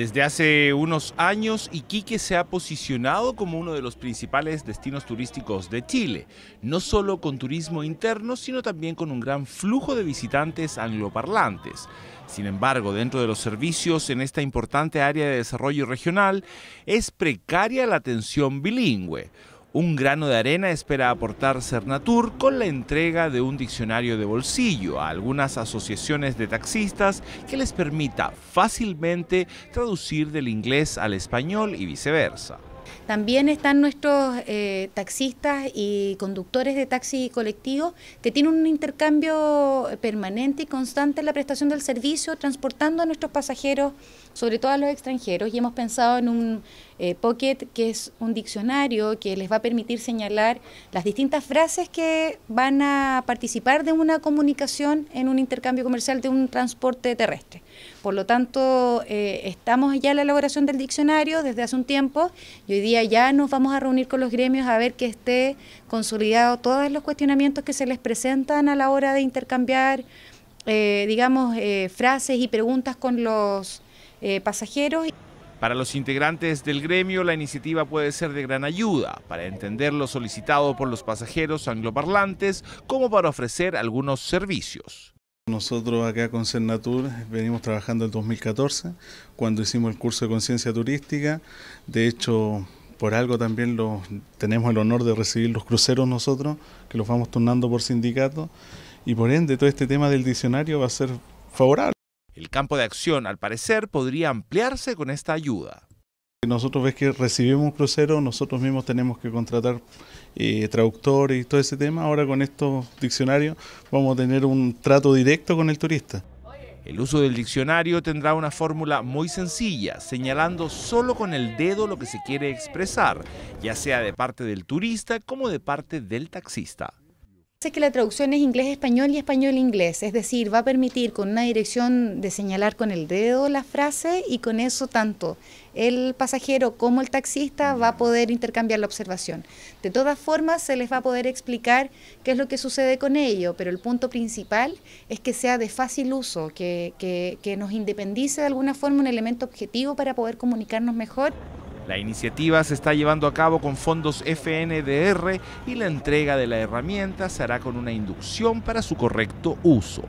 Desde hace unos años, Iquique se ha posicionado como uno de los principales destinos turísticos de Chile, no solo con turismo interno, sino también con un gran flujo de visitantes angloparlantes. Sin embargo, dentro de los servicios en esta importante área de desarrollo regional, es precaria la atención bilingüe. Un grano de arena espera aportar Cernatur con la entrega de un diccionario de bolsillo a algunas asociaciones de taxistas que les permita fácilmente traducir del inglés al español y viceversa. También están nuestros eh, taxistas y conductores de taxi colectivo colectivos que tienen un intercambio permanente y constante en la prestación del servicio, transportando a nuestros pasajeros sobre todo a los extranjeros, y hemos pensado en un eh, pocket que es un diccionario que les va a permitir señalar las distintas frases que van a participar de una comunicación en un intercambio comercial de un transporte terrestre. Por lo tanto, eh, estamos ya en la elaboración del diccionario desde hace un tiempo y hoy día ya nos vamos a reunir con los gremios a ver que esté consolidado todos los cuestionamientos que se les presentan a la hora de intercambiar, eh, digamos, frases y preguntas con los eh, pasajeros. Para los integrantes del gremio, la iniciativa puede ser de gran ayuda para entender lo solicitado por los pasajeros angloparlantes como para ofrecer algunos servicios. Nosotros acá con Cernatur venimos trabajando en 2014 cuando hicimos el curso de conciencia turística. De hecho, por algo también los, tenemos el honor de recibir los cruceros nosotros, que los vamos turnando por sindicato. Y por ende, todo este tema del diccionario va a ser favorable. El campo de acción, al parecer, podría ampliarse con esta ayuda. Nosotros ves que recibimos un crucero, nosotros mismos tenemos que contratar eh, traductores y todo ese tema. Ahora con estos diccionarios vamos a tener un trato directo con el turista. El uso del diccionario tendrá una fórmula muy sencilla, señalando solo con el dedo lo que se quiere expresar, ya sea de parte del turista como de parte del taxista. Sé que la traducción es inglés-español y español-inglés, es decir, va a permitir con una dirección de señalar con el dedo la frase y con eso tanto el pasajero como el taxista va a poder intercambiar la observación. De todas formas, se les va a poder explicar qué es lo que sucede con ello, pero el punto principal es que sea de fácil uso, que, que nos independice de alguna forma un elemento objetivo para poder comunicarnos mejor. La iniciativa se está llevando a cabo con fondos FNDR y la entrega de la herramienta se hará con una inducción para su correcto uso.